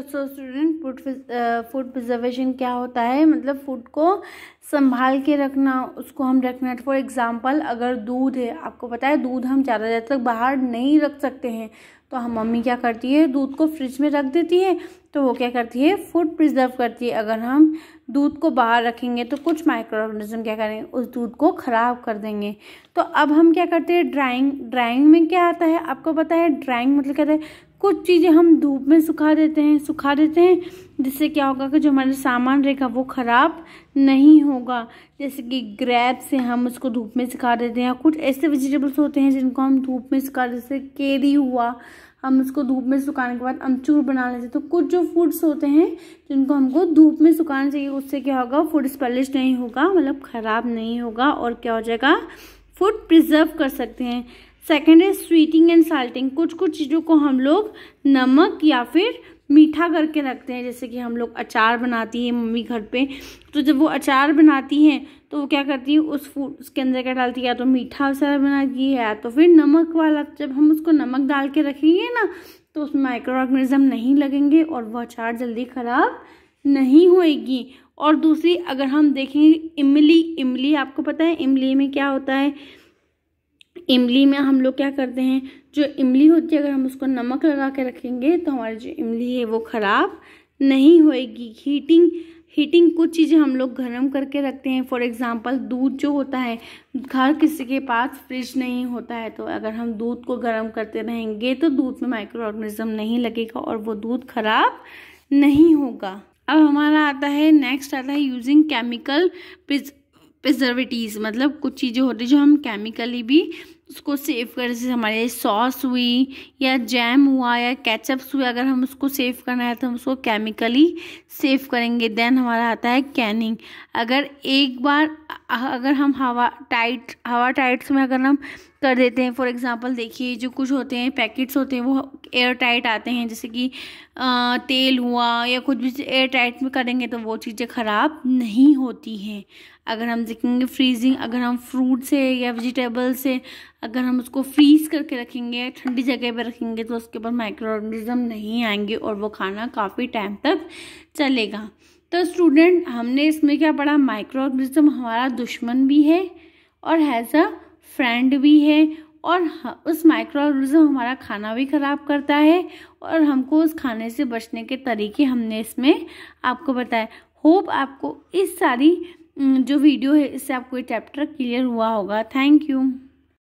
सो student food food preservation क्या होता है मतलब फूड को संभाल के रखना उसको हम रखना फॉर एग्ज़ाम्पल अगर दूध है आपको पता है दूध हम ज़्यादा देर तक बाहर नहीं रख सकते हैं तो हम मम्मी क्या करती है दूध को फ्रिज में रख देती है तो वो क्या करती है फूड प्रिजर्व करती है अगर हम दूध को बाहर रखेंगे तो कुछ माइक्रो ऑर्गेनिज्म क्या करेंगे उस दूध को ख़राब कर देंगे तो अब हम क्या करते हैं ड्राइंग ड्राइंग में क्या आता है आपको पता है ड्राइंग मतलब कहते हैं कुछ चीज़ें हम धूप में सुखा देते हैं सुखा देते हैं जिससे क्या होगा कि जो हमारा सामान रहेगा वो ख़राब नहीं होगा जैसे कि ग्रैप से हम उसको धूप में सुखा देते हैं कुछ ऐसे वेजिटेबल्स होते हैं जिनको हम धूप में सुखा जैसे केरी हुआ हम उसको धूप में सुखाने के बाद अमचूर बना लेते हैं तो कुछ जो फूड्स होते हैं जिनको हमको धूप में सुखाना चाहिए उससे क्या होगा फूड स्पेलिश नहीं होगा मतलब ख़राब नहीं होगा और क्या हो जाएगा फूड प्रिजर्व कर सकते हैं सेकेंड है स्वीटिंग एंड साल्टिंग कुछ कुछ चीज़ों को हम लोग नमक या फिर मीठा करके रखते हैं जैसे कि हम लोग अचार बनाती हैं मम्मी घर पे तो जब वो अचार बनाती हैं तो वो क्या करती है उस फूड उसके अंदर क्या डालती है या तो मीठा अचार बनाती है या तो फिर नमक वाला जब हम उसको नमक डाल के रखेंगे ना तो उसमें माइक्रो ऑर्गेनिज्म नहीं लगेंगे और वह अचार जल्दी ख़राब नहीं होएगी और दूसरी अगर हम देखेंगे इमली इमली आपको पता है इमली में क्या होता है इमली में हम लोग क्या करते हैं जो इमली होती है अगर हम उसको नमक लगा के रखेंगे तो हमारी जो इमली है वो ख़राब नहीं होएगी हीटिंग हीटिंग कुछ चीज़ें हम लोग गर्म करके रखते हैं फॉर एग्ज़ाम्पल दूध जो होता है हर किसी के पास फ्रिज नहीं होता है तो अगर हम दूध को गर्म करते रहेंगे तो दूध में माइक्रो ऑर्गेनिज्म नहीं लगेगा और वो दूध ख़राब नहीं होगा अब हमारा आता है नेक्स्ट आता है यूजिंग केमिकल प्रिजर्वेटिव मतलब कुछ चीज़ें होती जो हम केमिकली भी उसको सेव कर जैसे हमारे सॉस हुई या जैम हुआ या कैचअप्स हुए अगर हम उसको सेव करना है तो हम उसको केमिकली सेव करेंगे देन हमारा आता है कैनिंग अगर एक बार अगर हम हवा टाइट हवा टाइट्स में अगर हम कर देते हैं फॉर एग्जांपल देखिए जो कुछ होते हैं पैकेट्स होते हैं वो एयर टाइट आते हैं जैसे कि तेल हुआ या कुछ भी एयर टाइट में करेंगे तो वो चीज़ें ख़राब नहीं होती हैं अगर हम देखेंगे फ्रीजिंग अगर हम फ्रूट से या वेजिटेबल से अगर हम उसको फ्रीज करके रखेंगे ठंडी जगह पर रखेंगे तो उसके ऊपर माइक्रो ऑर्गेनिज़म नहीं आएंगे और वो खाना काफ़ी टाइम तक चलेगा तो स्टूडेंट हमने इसमें क्या पढ़ा माइक्रो ऑर्गेनिज्म हमारा दुश्मन भी है और हैज़ अ फ्रेंड भी है और उस माइक्रो ऑर्गेनिज्म हमारा खाना भी ख़राब करता है और हमको उस खाने से बचने के तरीके हमने इसमें आपको बताए होप आपको इस सारी जो वीडियो है इससे आपको ये चैप्टर क्लियर हुआ होगा थैंक यू